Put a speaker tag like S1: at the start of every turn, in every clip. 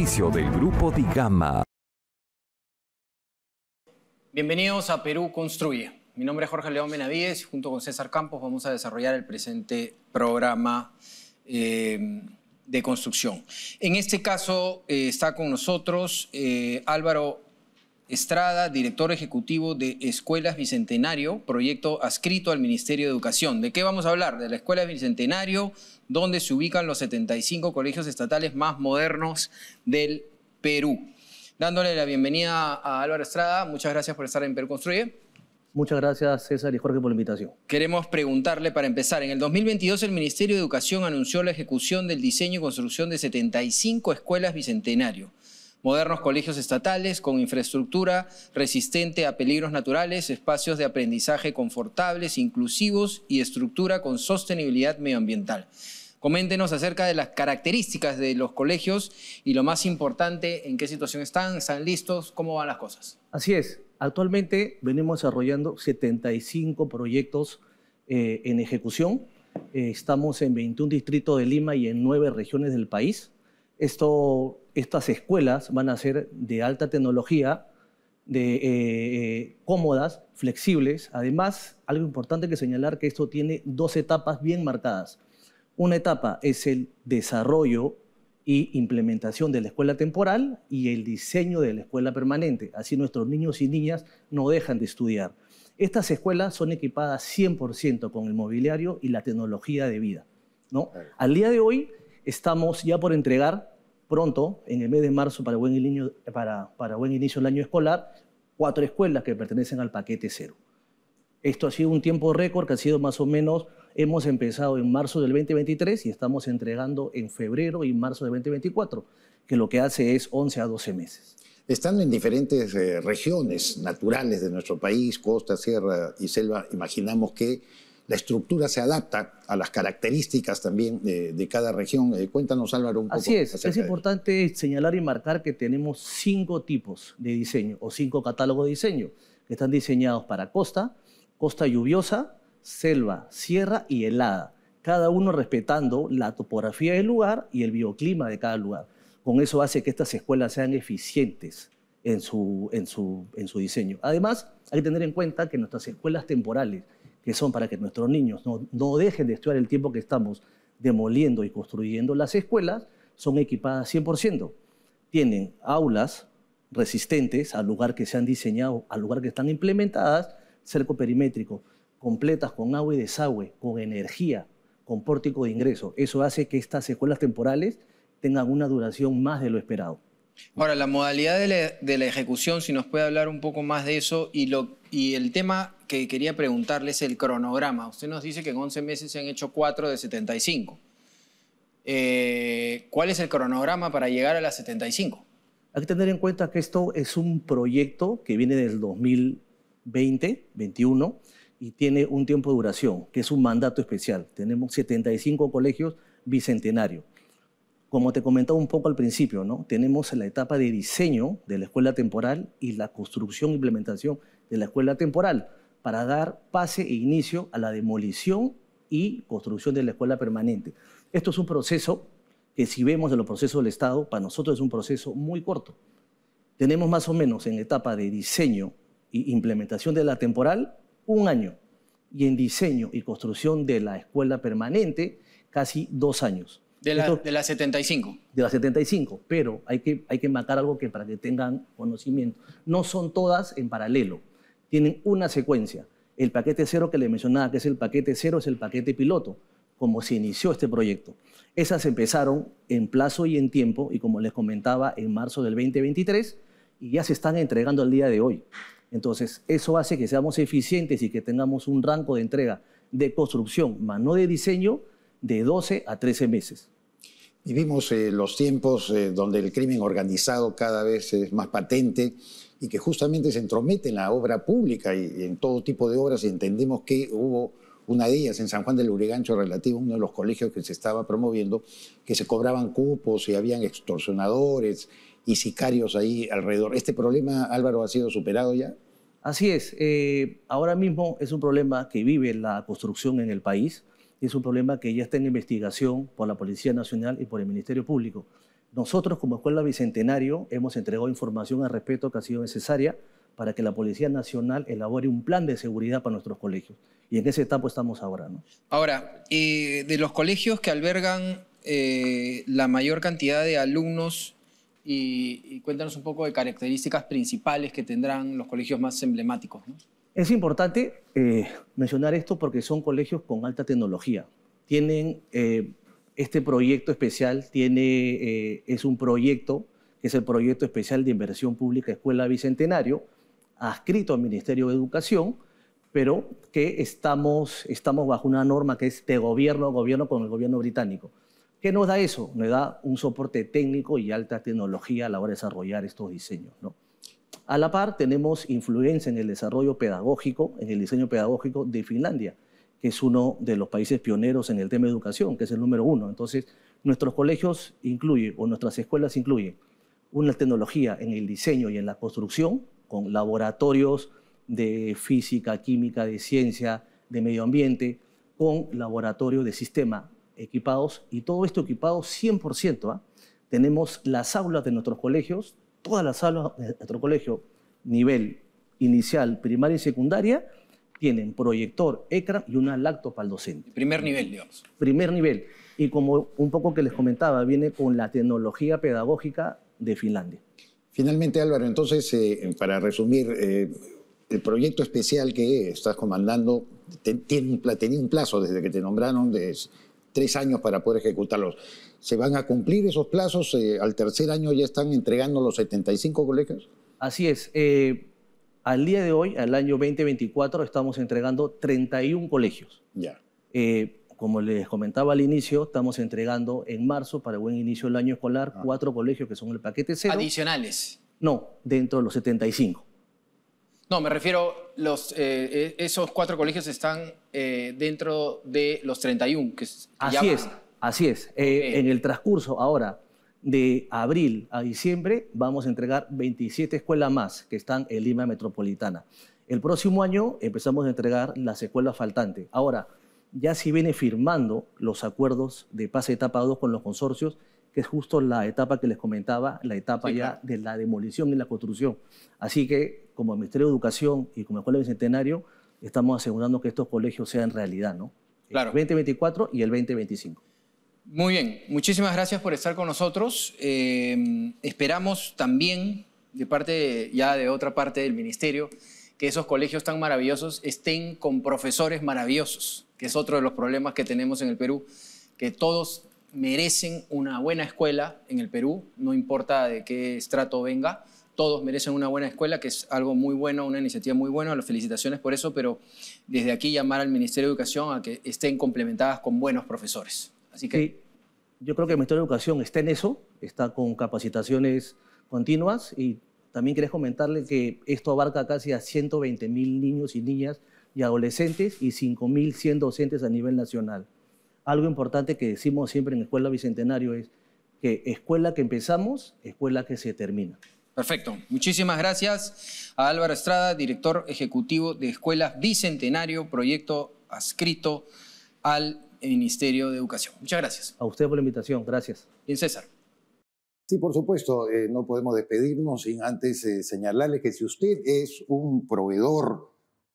S1: del Grupo Digama.
S2: Bienvenidos a Perú Construye. Mi nombre es Jorge León Benavides y junto con César Campos vamos a desarrollar el presente programa eh, de construcción. En este caso eh, está con nosotros eh, Álvaro Estrada, director ejecutivo de Escuelas Bicentenario, proyecto adscrito al Ministerio de Educación. ¿De qué vamos a hablar? De la Escuela Bicentenario, donde se ubican los 75 colegios estatales más modernos del Perú. Dándole la bienvenida a Álvaro Estrada, muchas gracias por estar en Perú Construye.
S3: Muchas gracias César y Jorge por la invitación.
S2: Queremos preguntarle para empezar, en el 2022 el Ministerio de Educación anunció la ejecución del diseño y construcción de 75 escuelas Bicentenario modernos colegios estatales con infraestructura resistente a peligros naturales, espacios de aprendizaje confortables, inclusivos y estructura con sostenibilidad medioambiental. Coméntenos acerca de las características de los colegios y lo más importante, en qué situación están, están listos, cómo van las cosas.
S3: Así es, actualmente venimos desarrollando 75 proyectos eh, en ejecución. Eh, estamos en 21 distritos de Lima y en 9 regiones del país. Esto estas escuelas van a ser de alta tecnología, de, eh, eh, cómodas, flexibles. Además, algo importante que señalar que esto tiene dos etapas bien marcadas. Una etapa es el desarrollo y implementación de la escuela temporal y el diseño de la escuela permanente. Así nuestros niños y niñas no dejan de estudiar. Estas escuelas son equipadas 100% con el mobiliario y la tecnología de vida. ¿no? Al día de hoy estamos ya por entregar pronto, en el mes de marzo, para buen inicio, para, buen inicio del año escolar, cuatro escuelas que pertenecen al paquete cero. Esto ha sido un tiempo récord que ha sido más o menos, hemos empezado en marzo del 2023 y estamos entregando en febrero y marzo del 2024, que lo que hace es 11 a 12 meses. Estando en diferentes eh, regiones naturales de nuestro
S1: país, costa, sierra y selva, imaginamos que la estructura se adapta a las características también de, cada región. Eh, cuéntanos, Álvaro, un poco. Así es, es
S3: importante señalar y marcar que tenemos cinco tipos de diseño o cinco catálogos de diseño que están diseñados para costa, costa lluviosa, selva, sierra y helada, cada uno respetando la topografía del lugar y el bioclima de cada lugar. Con eso hace que estas escuelas sean eficientes en su, en su, en su diseño. Además, hay que tener en cuenta que nuestras escuelas temporales que son para que nuestros niños no, no dejen de estudiar el tiempo que estamos demoliendo y construyendo las escuelas, son equipadas 100%. Tienen aulas resistentes al lugar que se han diseñado, al lugar que están implementadas, cerco perimétrico, completas con agua y desagüe, con energía, con pórtico de ingreso. Eso hace que estas escuelas temporales tengan una duración más de lo esperado.
S2: Ahora, la modalidad de la, ejecución, si nos puede hablar un poco más de eso, y, el tema que quería preguntarle es el cronograma. Usted nos dice que en 11 meses se han hecho 4 de 75. Eh, ¿Cuál es el cronograma para llegar a las 75?
S3: Hay que tener en cuenta que esto es un proyecto que viene del 2020, 21 y tiene un tiempo de duración, que es un mandato especial. Tenemos 75 colegios bicentenarios. Como te comentaba un poco al principio, ¿no? tenemos la etapa de diseño de la escuela temporal y la construcción e implementación de la escuela temporal para dar pase e inicio a la demolición y construcción de la escuela permanente. Esto es un proceso que si vemos en los procesos del Estado, para nosotros es un proceso muy corto. Tenemos más o menos en etapa de diseño e implementación de la temporal un año y en diseño y construcción de la escuela permanente casi dos años. De la, de la 75. De las 75, pero hay que, hay que marcar algo que para que tengan conocimiento. No son todas en paralelo, tienen una secuencia. El paquete cero que le mencionaba, que es el paquete cero, es el paquete piloto, como se inició este proyecto. Esas empezaron en plazo y en tiempo, y como les comentaba, en marzo del 2023, y ya se están entregando al día de hoy. Entonces, eso hace que seamos eficientes y que tengamos un rango de entrega de construcción, más no de diseño, de 12 a 13 meses. Vivimos eh, los tiempos eh, donde el crimen
S1: organizado cada vez es más patente y que justamente se entromete en la obra pública y, en todo tipo de obras y entendemos que hubo una de ellas en San Juan del Urigancho relativo a uno de los colegios que se estaba promoviendo, que se cobraban cupos y habían extorsionadores
S3: y sicarios ahí alrededor. ¿Este problema, Álvaro, ha sido superado ya? Así es. Eh, ahora mismo es un problema que vive la construcción en el país es un problema que ya está en investigación por la Policía Nacional y por el Ministerio Público. Nosotros como Escuela Bicentenario hemos entregado información al respecto que ha sido necesaria para que la Policía Nacional elabore un plan de seguridad para nuestros colegios. Y en ese etapa estamos ahora. ¿no?
S2: Ahora, de los colegios que albergan eh, la mayor cantidad de alumnos y, cuéntanos un poco de características principales que tendrán los colegios más emblemáticos. ¿no?
S3: Es importante eh, mencionar esto porque son colegios con alta tecnología. Tienen eh, este proyecto especial, tiene, eh, es un proyecto que es el proyecto especial de inversión pública Escuela Bicentenario, adscrito al Ministerio de Educación, pero que estamos, estamos bajo una norma que es de gobierno a gobierno con el gobierno británico. ¿Qué nos da eso? Nos da un soporte técnico y alta tecnología a la hora de desarrollar estos diseños. ¿no? A la par, tenemos influencia en el desarrollo pedagógico, en el diseño pedagógico de Finlandia, que es uno de los países pioneros en el tema de educación, que es el número uno. Entonces, nuestros colegios incluyen, o nuestras escuelas incluyen, una tecnología en el diseño y en la construcción, con laboratorios de física, química, de ciencia, de medio ambiente, con laboratorios de sistema equipados, y todo esto equipado 100%. ¿ah? Tenemos las aulas de nuestros colegios todas las salas de nuestro colegio, nivel inicial, primaria y secundaria, tienen proyector, ECRA y una lacto para docente.
S2: Primer nivel, digamos.
S3: Primer nivel. Y como un poco que les comentaba, viene con la tecnología pedagógica de Finlandia. Finalmente, Álvaro, entonces, eh, para resumir, eh, el proyecto
S1: especial que estás comandando tenía un plazo desde que te nombraron de tres años para poder ejecutarlos. ¿Se van a cumplir esos plazos? Eh, ¿Al tercer año ya están entregando los 75 colegios?
S3: Así es. Eh, al día de hoy, al año 2024, estamos entregando 31 colegios. Ya. Eh, como les comentaba al inicio, estamos entregando en marzo, para buen inicio del año escolar, ah. cuatro colegios que son el paquete cero. ¿Adicionales? No, dentro de los 75.
S2: No, me refiero, los, eh, eh, esos cuatro colegios están eh, dentro de los 31. Que así es,
S3: así es. en el transcurso ahora de abril a diciembre vamos a entregar 27 escuelas más que están en Lima Metropolitana. El próximo año empezamos a entregar las escuelas faltantes. Ahora, ya se viene firmando los acuerdos de pase etapa 2 con los consorcios que es justo la etapa que les comentaba, la etapa ya de la demolición y la construcción. Así que, como Ministerio de Educación y como Escuela Bicentenario, estamos asegurando que estos colegios sean realidad, ¿no? Eh, claro. El 2024 y el 2025.
S2: Muy bien, muchísimas gracias por estar con nosotros. Eh, esperamos también, de parte ya de otra parte del Ministerio, que esos colegios tan maravillosos estén con profesores maravillosos, que es otro de los problemas que tenemos en el Perú, que todos merecen una buena escuela en el Perú, no importa de qué estrato venga, todos merecen una buena escuela, que es algo muy bueno, una iniciativa muy buena, las felicitaciones por eso, pero desde aquí llamar al Ministerio de Educación a que estén complementadas con buenos profesores.
S3: Así que... yo creo que el Ministerio de Educación está en eso, está con capacitaciones continuas y también querés comentarle que esto abarca casi a 120 mil niños y niñas y adolescentes y 5.100 docentes a nivel nacional algo importante que decimos siempre en Escuela Bicentenario es que escuela que empezamos, escuela que se termina.
S2: Perfecto. Muchísimas gracias a Álvaro Estrada, director ejecutivo de Escuela Bicentenario, proyecto adscrito al Ministerio de
S3: Educación. Muchas gracias. A usted por la invitación. Gracias. Bien, César. Sí, por supuesto, eh,
S1: no podemos despedirnos sin antes eh, señalarle señalarles que si usted es un proveedor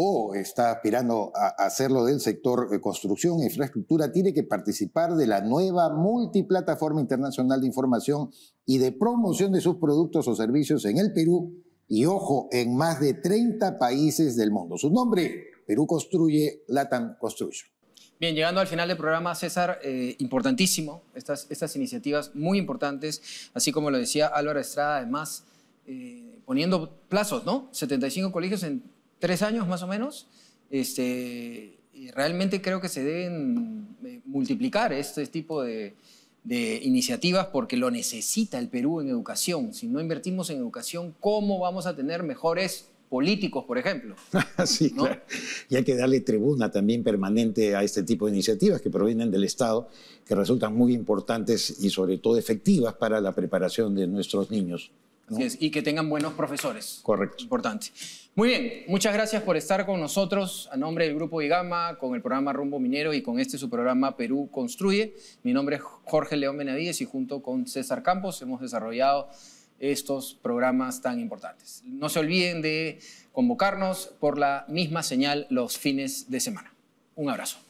S1: o está aspirando a hacerlo del sector eh, construcción e infraestructura, tiene que participar de la nueva multiplataforma internacional de información y de promoción de sus productos o servicios en el Perú y, ojo, en más de 30 países del mundo. Su nombre, Perú Construye, Latam Construction.
S2: Bien, llegando al final del programa, César, eh, importantísimo, estas, estas iniciativas muy importantes, así como lo decía Álvaro Estrada, además, eh, poniendo plazos, ¿no? 75 colegios en tres años más o menos. Este, realmente creo que se deben eh, multiplicar este tipo de, iniciativas porque lo necesita el Perú en educación. Si no invertimos en educación, ¿cómo vamos a tener mejores políticos, por ejemplo.
S1: sí, claro. Y hay que darle tribuna también permanente a este tipo de iniciativas que provienen del Estado, que resultan muy importantes y sobre todo efectivas para la preparación de nuestros niños.
S2: Así es, y que tengan buenos profesores. Correcto. Importante. Muy bien, muchas gracias por estar con nosotros a nombre del Grupo Igama, con el programa Rumbo Minero y con este su programa Perú Construye. Mi nombre es Jorge León Benavides y junto con César Campos hemos desarrollado estos programas tan importantes. No se olviden de convocarnos por la misma señal los fines de semana. Un abrazo.